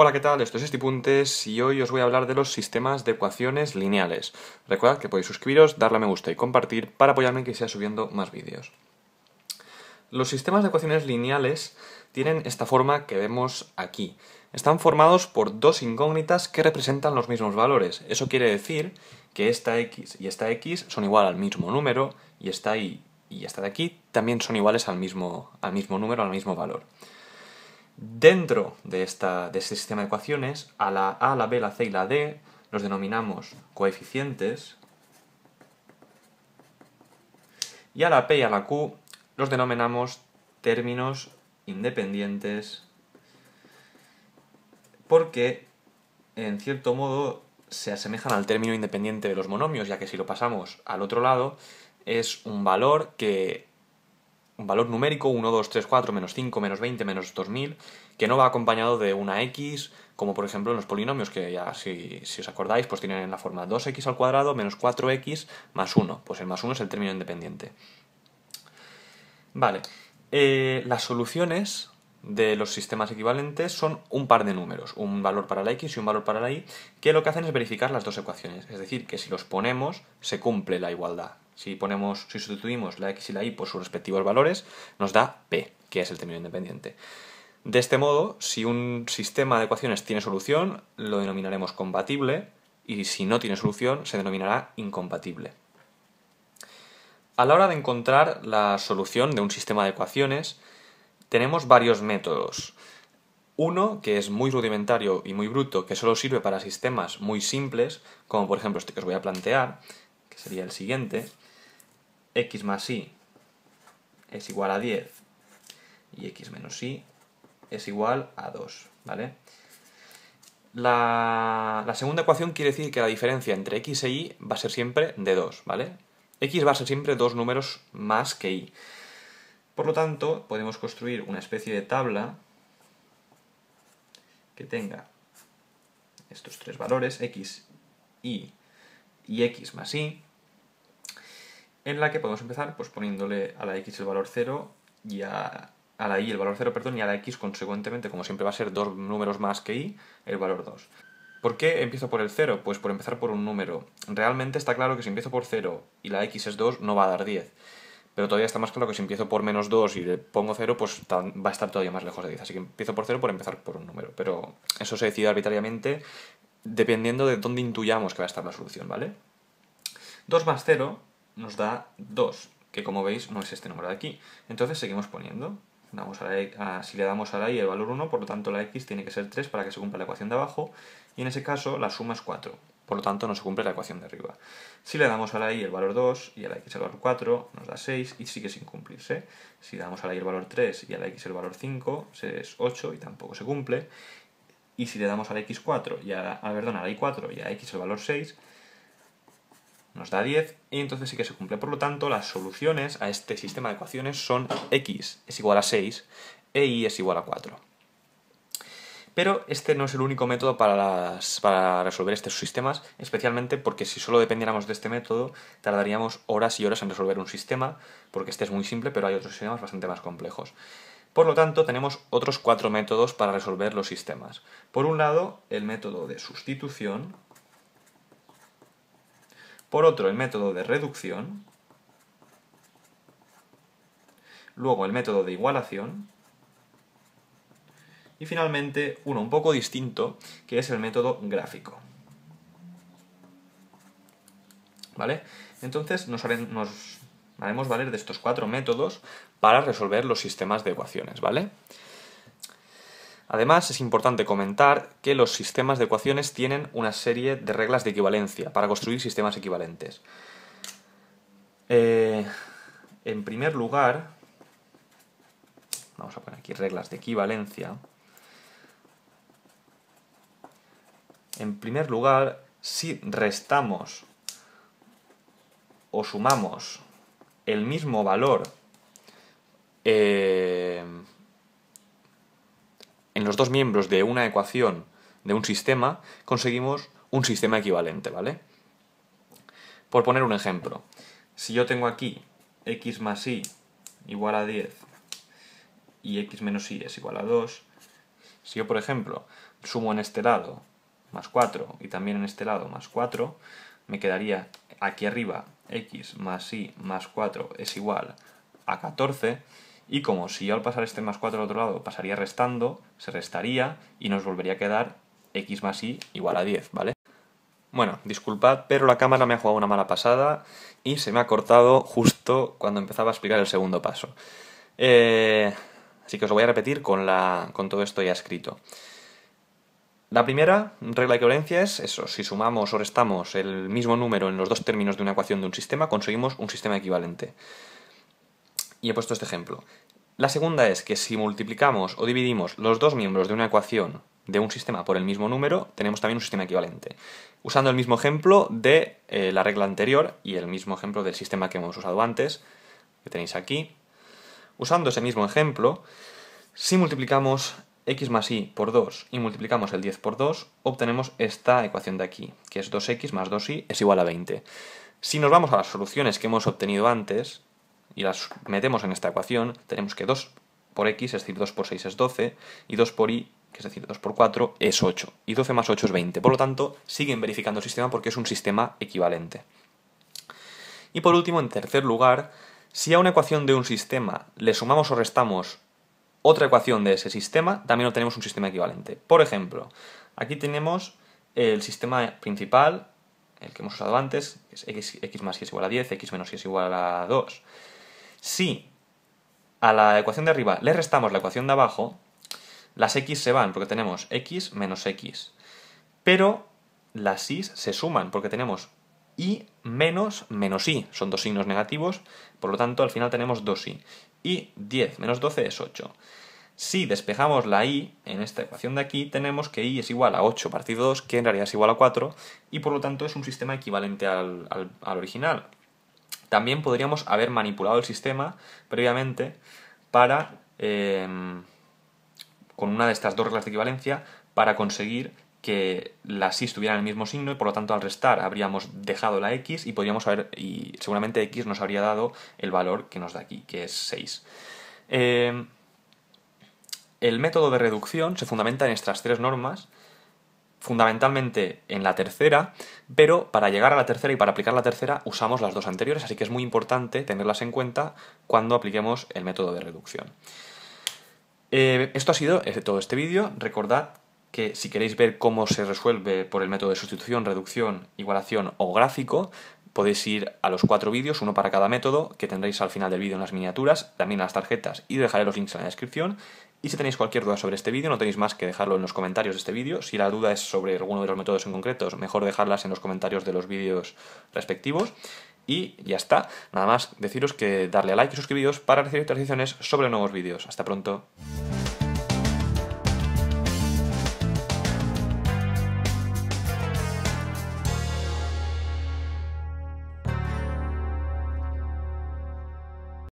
Hola, ¿qué tal? Esto es Estipuntes y hoy os voy a hablar de los sistemas de ecuaciones lineales. Recuerda que podéis suscribiros, darle a me gusta y compartir para apoyarme en que sea subiendo más vídeos. Los sistemas de ecuaciones lineales tienen esta forma que vemos aquí. Están formados por dos incógnitas que representan los mismos valores. Eso quiere decir que esta x y esta x son igual al mismo número y esta y y esta de aquí también son iguales al mismo, al mismo número, al mismo valor. Dentro de, esta, este sistema de ecuaciones, a la A, la B, la C y la D los denominamos coeficientes y a la P y a la Q los denominamos términos independientes porque en cierto modo se asemejan al término independiente de los monomios, ya que si lo pasamos al otro lado es un valor que un valor numérico, 1, 2, 3, 4, menos 5, menos 20, menos 2000, que no va acompañado de una x, como por ejemplo en los polinomios, que ya si, os acordáis, pues tienen la forma 2x al cuadrado menos 4x más 1, pues el más 1 es el término independiente. Vale, eh, las soluciones de los sistemas equivalentes son un par de números, un valor para la x y un valor para la y, que lo que hacen es verificar las dos ecuaciones, es decir, que si los ponemos se cumple la igualdad, si ponemos, si sustituimos la x y la y por sus respectivos valores, nos da p, que es el término independiente. De este modo, si un sistema de ecuaciones tiene solución, lo denominaremos compatible y si no tiene solución, se denominará incompatible. A la hora de encontrar la solución de un sistema de ecuaciones, tenemos varios métodos. Uno que es muy rudimentario y muy bruto, que solo sirve para sistemas muy simples, como por ejemplo este que os voy a plantear, que sería el siguiente, x más y es igual a 10 y x menos y es igual a 2, ¿vale? La, segunda ecuación quiere decir que la diferencia entre x e y va a ser siempre de 2, ¿vale? x va a ser siempre dos números más que y. Por lo tanto, podemos construir una especie de tabla que tenga estos tres valores, x, y y x más y, en la que podemos empezar pues, poniéndole a la x el valor 0 y a, a, la y el valor 0, perdón, y a la x consecuentemente, como siempre va a ser dos números más que y, el valor 2. ¿Por qué empiezo por el 0? Pues por empezar por un número. Realmente está claro que si empiezo por 0 y la x es 2, no va a dar 10. Pero todavía está más claro que si empiezo por menos 2 y le pongo 0, pues va a estar todavía más lejos de 10. Así que empiezo por 0 por empezar por un número. Pero eso se decide arbitrariamente dependiendo de dónde intuyamos que va a estar la solución, ¿vale? 2 más 0 nos da 2, que como veis no es este número de aquí. Entonces seguimos poniendo. a si le damos a la y el valor 1, por lo tanto la x tiene que ser 3 para que se cumpla la ecuación de abajo, y en ese caso la suma es 4, por lo tanto no se cumple la ecuación de arriba. Si le damos a la y el valor 2 y a la x el valor 4, nos da 6 y sigue sin cumplirse. Si le damos a la y el valor 3 y a la x el valor 5, es 8 y tampoco se cumple. Y si le damos a la x4 y a, la, ah, a la y4 y a x el valor 6, nos da 10 y entonces sí que se cumple. Por lo tanto, las soluciones a este sistema de ecuaciones son x es igual a 6 e y es igual a 4. Pero este no es el único método para, para, resolver estos sistemas, especialmente porque si solo dependiéramos de este método, tardaríamos horas y horas en resolver un sistema, porque este es muy simple, pero hay otros sistemas bastante más complejos. Por lo tanto, tenemos otros cuatro métodos para resolver los sistemas. Por un lado, el método de sustitución, por otro, el método de reducción. Luego el método de igualación. Y finalmente, uno un poco distinto, que es el método gráfico. ¿Vale? Entonces nos, haremos, valer de estos cuatro métodos para resolver los sistemas de ecuaciones, ¿vale? Además, es importante comentar que los sistemas de ecuaciones tienen una serie de reglas de equivalencia para construir sistemas equivalentes. Eh, en primer lugar, vamos a poner aquí reglas de equivalencia. En primer lugar, si restamos o sumamos el mismo valor eh, los dos miembros de una ecuación de un sistema, conseguimos un sistema equivalente, ¿vale? Por poner un ejemplo, si yo tengo aquí x más y igual a 10 y x menos y es igual a 2, si yo, por ejemplo, sumo en este lado más 4 y también en este lado más 4, me quedaría aquí arriba x más y más 4 es igual a 14, y como si yo al pasar este más 4 al otro lado pasaría restando, se restaría y nos volvería a quedar x más y igual a 10, ¿vale? Bueno, disculpad, pero la cámara me ha jugado una mala pasada y se me ha cortado justo cuando empezaba a explicar el segundo paso. Eh, así que os lo voy a repetir con, la, con todo esto ya escrito. La primera regla de equivalencia es eso, si sumamos o restamos el mismo número en los dos términos de una ecuación de un sistema, conseguimos un sistema equivalente y he puesto este ejemplo. La segunda es que si multiplicamos o dividimos los dos miembros de una ecuación de un sistema por el mismo número, tenemos también un sistema equivalente. Usando el mismo ejemplo de eh, la regla anterior y el mismo ejemplo del sistema que hemos usado antes, que tenéis aquí, usando ese mismo ejemplo, si multiplicamos x más y por 2 y multiplicamos el 10 por 2, obtenemos esta ecuación de aquí, que es 2x más 2y es igual a 20. Si nos vamos a las soluciones que hemos obtenido antes, y las metemos en esta ecuación, tenemos que 2 por x, es decir, 2 por 6 es 12, y 2 por y, que es decir, 2 por 4, es 8. Y 12 más 8 es 20. Por lo tanto, siguen verificando el sistema porque es un sistema equivalente. Y por último, en tercer lugar, si a una ecuación de un sistema le sumamos o restamos otra ecuación de ese sistema, también obtenemos un sistema equivalente. Por ejemplo, aquí tenemos el sistema principal, el que hemos usado antes, que es x, x más y es igual a 10, x menos y es igual a 2. Si a la ecuación de arriba le restamos la ecuación de abajo, las x se van porque tenemos x menos x. Pero las y se suman porque tenemos y menos menos y. Son dos signos negativos, por lo tanto al final tenemos 2y. Y 10 menos 12 es 8. Si despejamos la y en esta ecuación de aquí, tenemos que y es igual a 8 partido 2, que en realidad es igual a 4, y por lo tanto es un sistema equivalente al original. También podríamos haber manipulado el sistema previamente para, em, con una de estas dos reglas de equivalencia, para conseguir que las estuviera en el mismo signo y por lo tanto al restar habríamos dejado la x y podríamos haber, y seguramente x nos habría dado el valor que nos da aquí, que es 6. Em, el método de reducción se fundamenta en estas tres normas fundamentalmente en la tercera, pero para llegar a la tercera y para aplicar la tercera usamos las dos anteriores, así que es muy importante tenerlas en cuenta cuando apliquemos el método de reducción. Eh, esto ha sido eh, todo este vídeo. Recordad que si queréis ver cómo se resuelve por el método de sustitución, reducción, igualación o gráfico, Podéis ir a los cuatro vídeos, uno para cada método, que tendréis al final del vídeo en las miniaturas, también en las tarjetas y dejaré los links en la descripción. Y si tenéis cualquier duda sobre este vídeo, no tenéis más que dejarlo en los comentarios de este vídeo. Si la duda es sobre alguno de los métodos en concretos, mejor dejarlas en los comentarios de los vídeos respectivos. Y ya está, nada más deciros que darle a like y suscribiros para recibir notificaciones sobre nuevos vídeos. Hasta pronto.